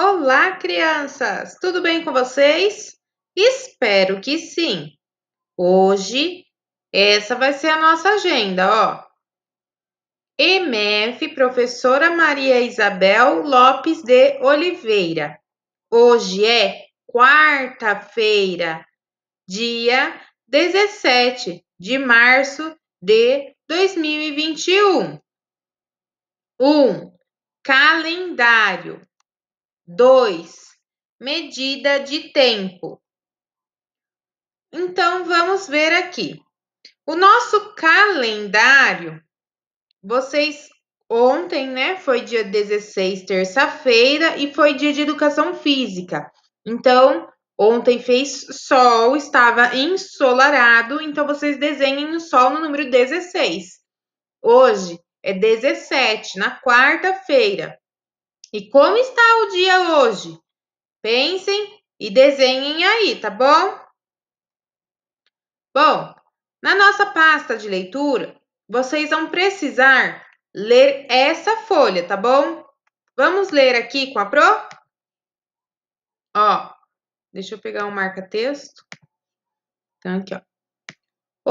Olá, crianças! Tudo bem com vocês? Espero que sim! Hoje, essa vai ser a nossa agenda, ó. EMF, professora Maria Isabel Lopes de Oliveira. Hoje é quarta-feira, dia 17 de março de 2021. 1. Um, calendário. 2. Medida de tempo. Então, vamos ver aqui. O nosso calendário, vocês ontem, né? Foi dia 16, terça-feira, e foi dia de educação física. Então, ontem fez sol, estava ensolarado, então vocês desenhem o sol no número 16. Hoje é 17, na quarta-feira. E como está o dia hoje? Pensem e desenhem aí, tá bom? Bom, na nossa pasta de leitura, vocês vão precisar ler essa folha, tá bom? Vamos ler aqui com a Pro? Ó, deixa eu pegar um marca-texto. Então, aqui, ó.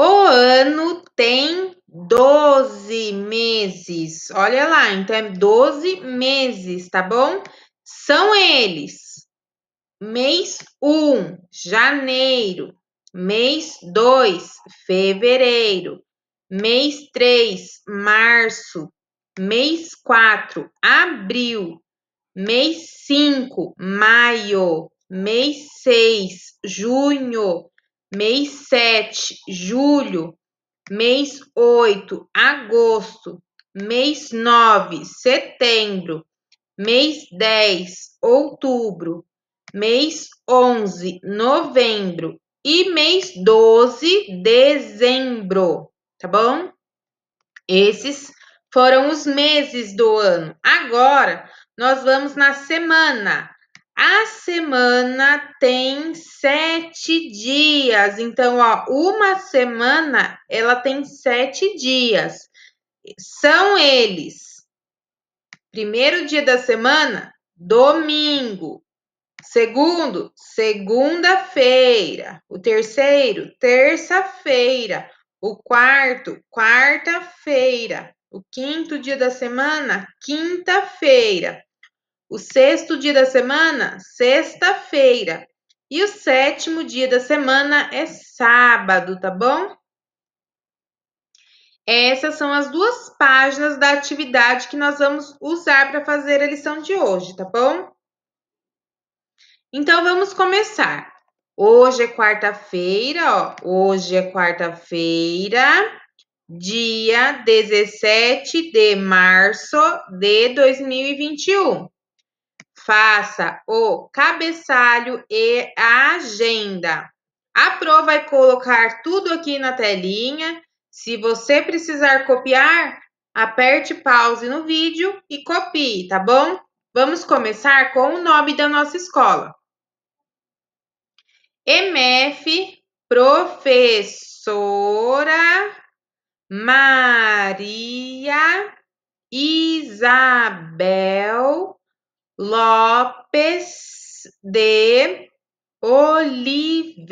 O ano tem 12 meses. Olha lá, então é 12 meses, tá bom? São eles: mês 1, janeiro, mês 2, fevereiro, mês 3, março, mês 4, abril, mês 5, maio, mês 6, junho, mês 7, julho, mês 8, agosto, mês 9, setembro, mês 10, outubro, mês 11, novembro e mês 12, dezembro, tá bom? Esses foram os meses do ano. Agora nós vamos na semana. A semana tem sete dias. Então, ó, uma semana ela tem sete dias. São eles: primeiro dia da semana, domingo. Segundo, segunda-feira. O terceiro, terça-feira. O quarto, quarta-feira. O quinto dia da semana, quinta-feira. O sexto dia da semana, sexta-feira. E o sétimo dia da semana é sábado, tá bom? Essas são as duas páginas da atividade que nós vamos usar para fazer a lição de hoje, tá bom? Então vamos começar. Hoje é quarta-feira, ó. Hoje é quarta-feira, dia 17 de março de 2021. Faça o cabeçalho e a agenda. A Pro vai colocar tudo aqui na telinha. Se você precisar copiar, aperte pause no vídeo e copie, tá bom? Vamos começar com o nome da nossa escola. MF Professora Maria Isabel Lopes de Oliveira.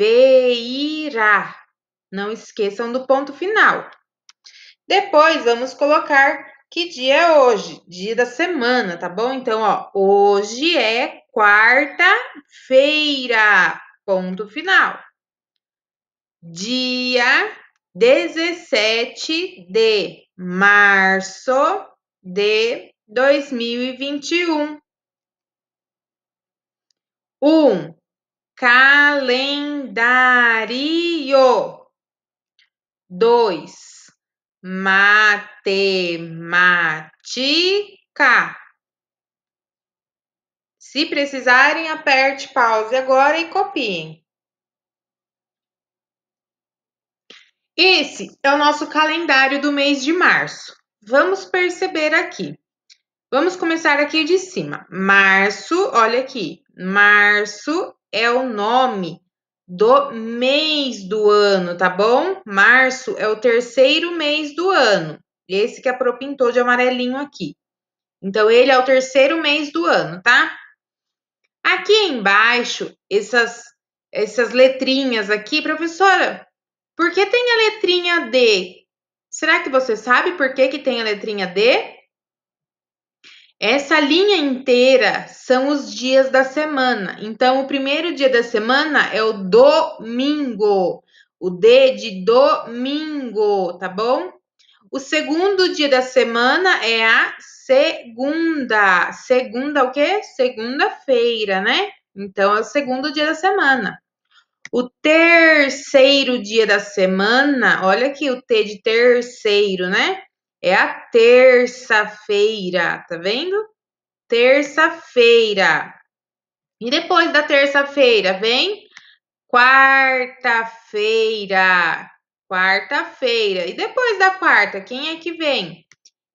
Não esqueçam do ponto final. Depois vamos colocar que dia é hoje, dia da semana, tá bom? Então, ó, hoje é quarta-feira, ponto final. Dia 17 de março de 2021 um calendário, dois matemática. Se precisarem, aperte pause agora e copiem. Esse é o nosso calendário do mês de março. Vamos perceber aqui. Vamos começar aqui de cima. Março, olha aqui. Março é o nome do mês do ano, tá bom? Março é o terceiro mês do ano. Esse que a Pro pintou de amarelinho aqui. Então, ele é o terceiro mês do ano, tá? Aqui embaixo, essas, essas letrinhas aqui, professora, por que tem a letrinha D? Será que você sabe por que, que tem a letrinha D? Essa linha inteira são os dias da semana. Então, o primeiro dia da semana é o domingo. O D de domingo, tá bom? O segundo dia da semana é a segunda. Segunda o quê? Segunda-feira, né? Então é o segundo dia da semana. O terceiro dia da semana, olha aqui o T de terceiro, né? É a terça-feira, tá vendo? Terça-feira. E depois da terça-feira vem quarta-feira. Quarta-feira. E depois da quarta, quem é que vem?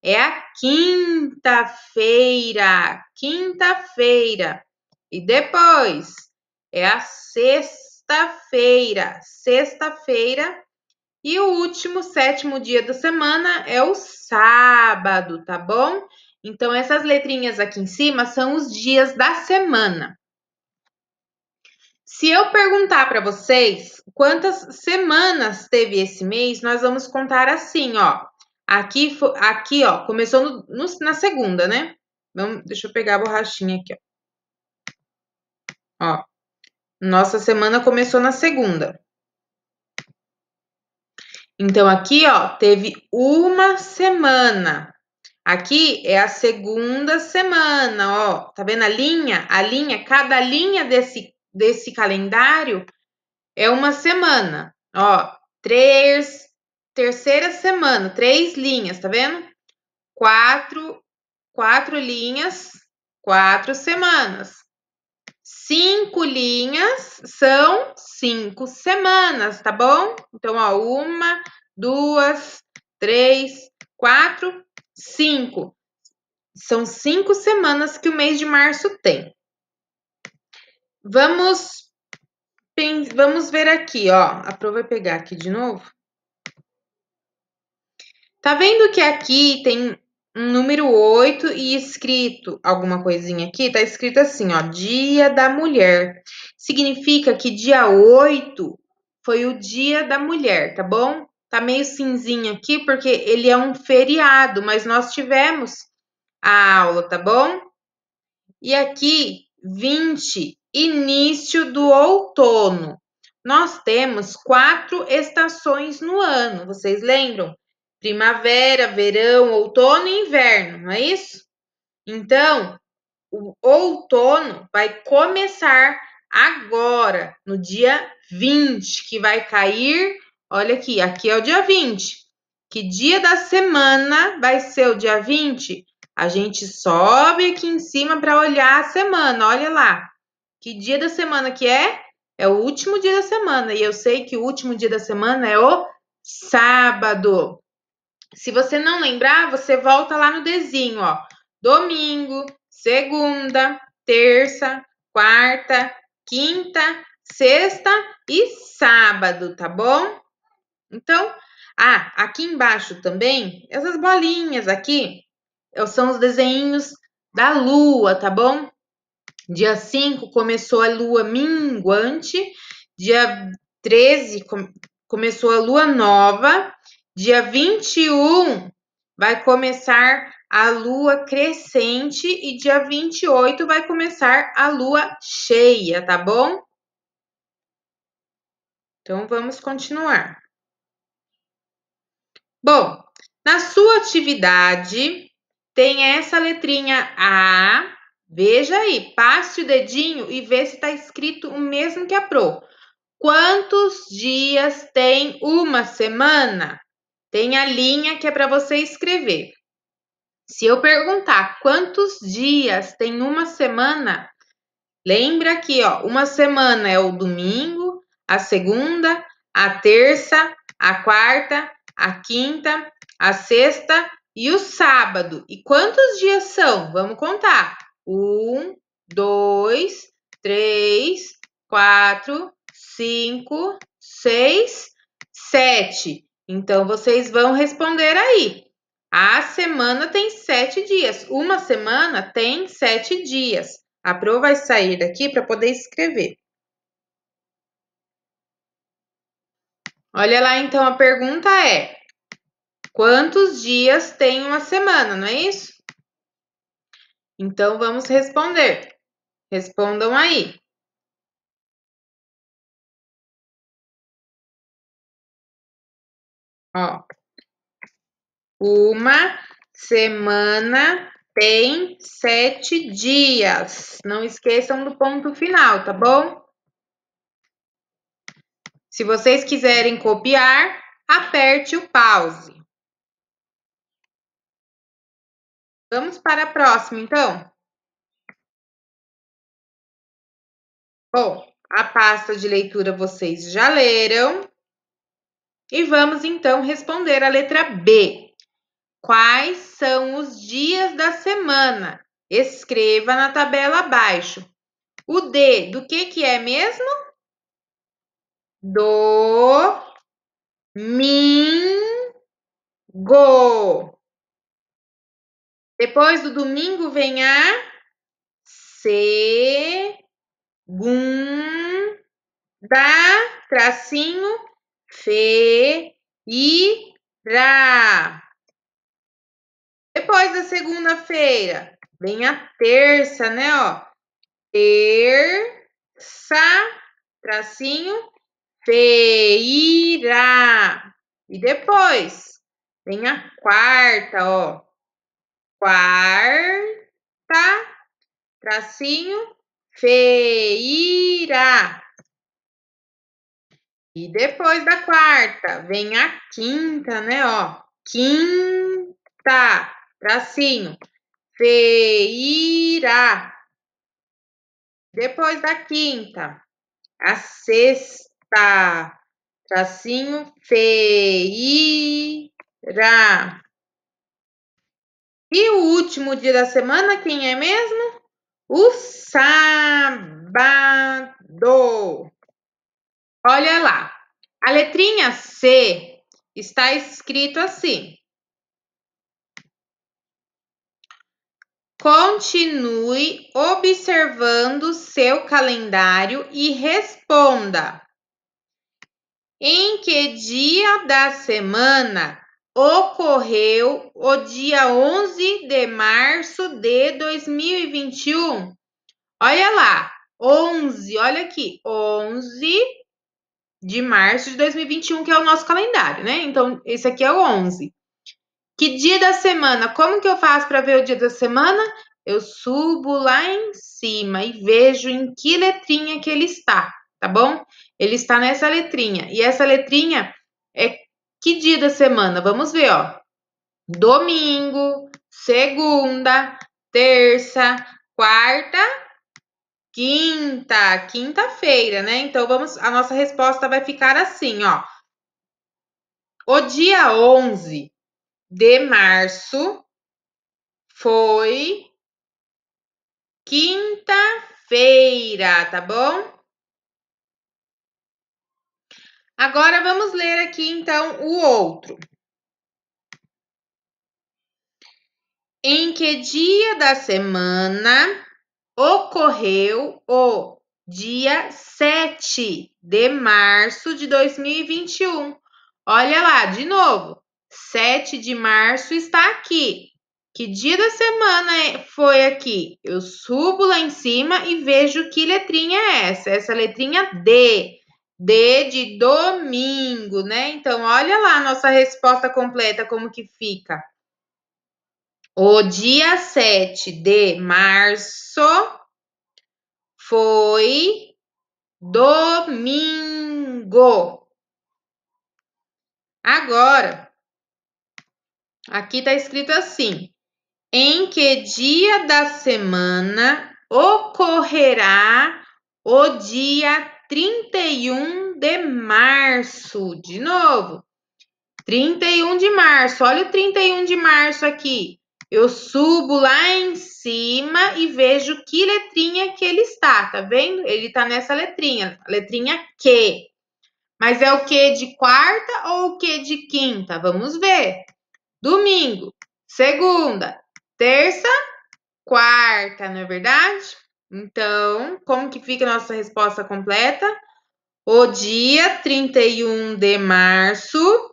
É a quinta-feira. Quinta-feira. E depois é a sexta-feira. Sexta-feira e o último, sétimo dia da semana é o sábado, tá bom? Então, essas letrinhas aqui em cima são os dias da semana. Se eu perguntar para vocês quantas semanas teve esse mês, nós vamos contar assim, ó. Aqui, aqui ó, começou no, no, na segunda, né? Vamos, deixa eu pegar a borrachinha aqui, ó. Ó, nossa semana começou na segunda. Então, aqui, ó, teve uma semana. Aqui é a segunda semana, ó. Tá vendo a linha? A linha, cada linha desse, desse calendário é uma semana. Ó, três, terceira semana, três linhas, tá vendo? Quatro, quatro linhas, quatro semanas. Cinco linhas são cinco semanas, tá bom? Então, ó, uma, duas, três, quatro, cinco. São cinco semanas que o mês de março tem. Vamos, vamos ver aqui, ó. A Pro vai pegar aqui de novo. Tá vendo que aqui tem número 8 e escrito alguma coisinha aqui, tá escrito assim, ó, Dia da Mulher. Significa que dia 8 foi o Dia da Mulher, tá bom? Tá meio cinzinho aqui porque ele é um feriado, mas nós tivemos a aula, tá bom? E aqui 20, início do outono. Nós temos quatro estações no ano, vocês lembram? primavera, verão, outono e inverno, não é isso? Então, o outono vai começar agora, no dia 20, que vai cair. Olha aqui, aqui é o dia 20. Que dia da semana vai ser o dia 20? A gente sobe aqui em cima para olhar a semana, olha lá. Que dia da semana que é? É o último dia da semana. E eu sei que o último dia da semana é o sábado. Se você não lembrar, você volta lá no desenho, ó. Domingo, segunda, terça, quarta, quinta, sexta e sábado, tá bom? Então, ah, aqui embaixo também, essas bolinhas aqui são os desenhos da lua, tá bom? Dia 5 começou a lua minguante, dia 13 com começou a lua nova Dia 21 vai começar a lua crescente e dia 28 vai começar a lua cheia, tá bom? Então vamos continuar. Bom, na sua atividade tem essa letrinha A. Veja aí, passe o dedinho e vê se está escrito o mesmo que a PRO. Quantos dias tem uma semana? Tem a linha que é para você escrever. Se eu perguntar quantos dias tem uma semana, lembra aqui, ó, uma semana é o domingo, a segunda, a terça, a quarta, a quinta, a sexta e o sábado. E quantos dias são? Vamos contar. Um, dois, três, quatro, cinco, seis, sete. Então, vocês vão responder aí. A semana tem sete dias. Uma semana tem sete dias. A Pro vai sair daqui para poder escrever. Olha lá, então a pergunta é: quantos dias tem uma semana, não é isso? Então vamos responder. Respondam aí. Ó, uma semana tem sete dias. Não esqueçam do ponto final, tá bom? Se vocês quiserem copiar, aperte o pause. Vamos para a próxima, então. Bom, a pasta de leitura vocês já leram. E vamos então responder a letra B. Quais são os dias da semana? Escreva na tabela abaixo. O D, do que que é mesmo? Do mingo. Depois do domingo vem a segunda, tracinho, feira. Depois da segunda-feira, vem a terça, né, ó? Terça, tracinho, feira. E depois, vem a quarta, ó. Quarta, tracinho, feira. E depois da quarta, vem a quinta, né? Ó, quinta, tracinho, feira. Depois da quinta, a sexta, tracinho, feira. E o último dia da semana, quem é mesmo? O sábado. Olha lá. A letrinha C está escrito assim. Continue observando seu calendário e responda. Em que dia da semana ocorreu o dia 11 de março de 2021? Olha lá, 11, olha aqui, 11 de março de 2021, que é o nosso calendário, né? Então, esse aqui é o 11. Que dia da semana? Como que eu faço para ver o dia da semana? Eu subo lá em cima e vejo em que letrinha que ele está, tá bom? Ele está nessa letrinha. E essa letrinha é que dia da semana? Vamos ver, ó. Domingo, segunda, terça, quarta Quinta, quinta-feira, né? Então vamos, a nossa resposta vai ficar assim, ó. O dia 11 de março foi quinta-feira, tá bom? Agora vamos ler aqui então o outro. Em que dia da semana ocorreu o dia 7 de março de 2021. Olha lá, de novo. 7 de março está aqui. Que dia da semana é, foi aqui? Eu subo lá em cima e vejo que letrinha é essa. Essa letrinha D. D de domingo, né? Então, olha lá a nossa resposta completa como que fica. O dia 7 de março foi domingo. Agora, aqui está escrito assim: em que dia da semana ocorrerá o dia 31 de março? De novo, 31 de março. Olha o 31 de março aqui. Eu subo lá em cima e vejo que letrinha que ele está, tá vendo? Ele está nessa letrinha, letrinha Q. Mas é o Q de quarta ou o Q de quinta? Vamos ver. Domingo, segunda, terça, quarta, não é verdade? Então, como que fica a nossa resposta completa? O dia 31 de março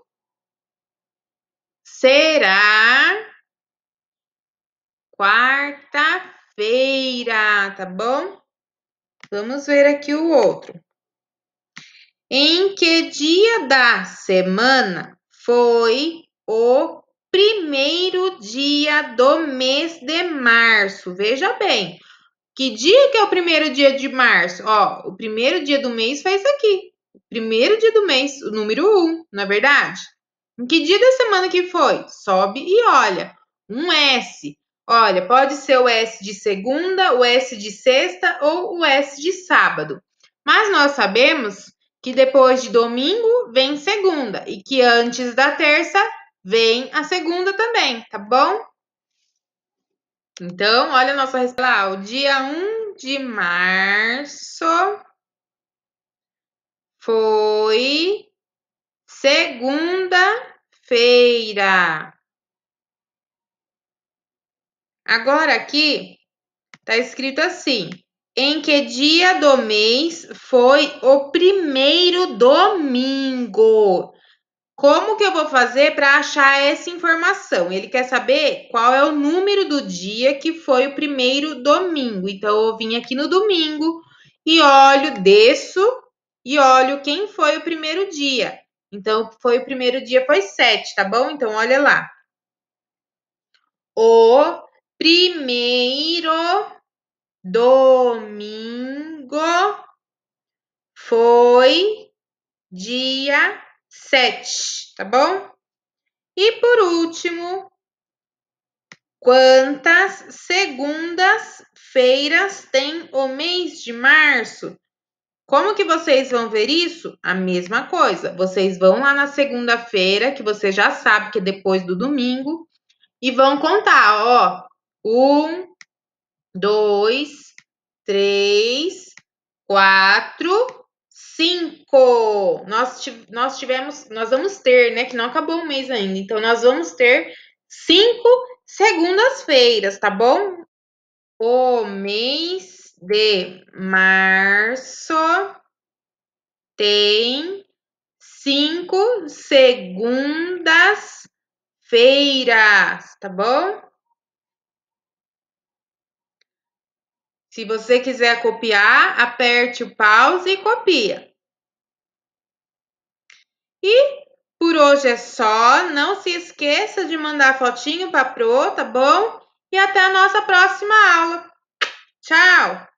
será quarta-feira, tá bom? Vamos ver aqui o outro. Em que dia da semana foi o primeiro dia do mês de março? Veja bem, que dia que é o primeiro dia de março? Ó, o primeiro dia do mês faz aqui. primeiro dia do mês, o número 1, um, não é verdade? Em que dia da semana que foi? Sobe e olha. Um S. Olha, pode ser o S de segunda, o S de sexta ou o S de sábado. Mas nós sabemos que depois de domingo vem segunda e que antes da terça vem a segunda também, tá bom? Então, olha a nossa resposta lá, o dia 1 de março foi segunda-feira. Agora aqui tá escrito assim: em que dia do mês foi o primeiro domingo? Como que eu vou fazer para achar essa informação? Ele quer saber qual é o número do dia que foi o primeiro domingo. Então, eu vim aqui no domingo e olho, desço e olho quem foi o primeiro dia. Então, foi o primeiro dia, foi 7, tá bom? Então, olha lá. O primeiro domingo foi dia sete, tá bom? E por último, quantas segundas-feiras tem o mês de março? Como que vocês vão ver isso? A mesma coisa. Vocês vão lá na segunda-feira, que você já sabe que é depois do domingo, e vão contar, ó, um, dois, três, quatro, cinco. Nós, nós tivemos, nós vamos ter, né? Que não acabou o mês ainda. Então, nós vamos ter cinco segundas-feiras, tá bom? O mês de março tem cinco segundas-feiras, tá bom? Se você quiser copiar, aperte o pause e copia. E por hoje é só. Não se esqueça de mandar fotinho para pro, tá bom? E até a nossa próxima aula. Tchau!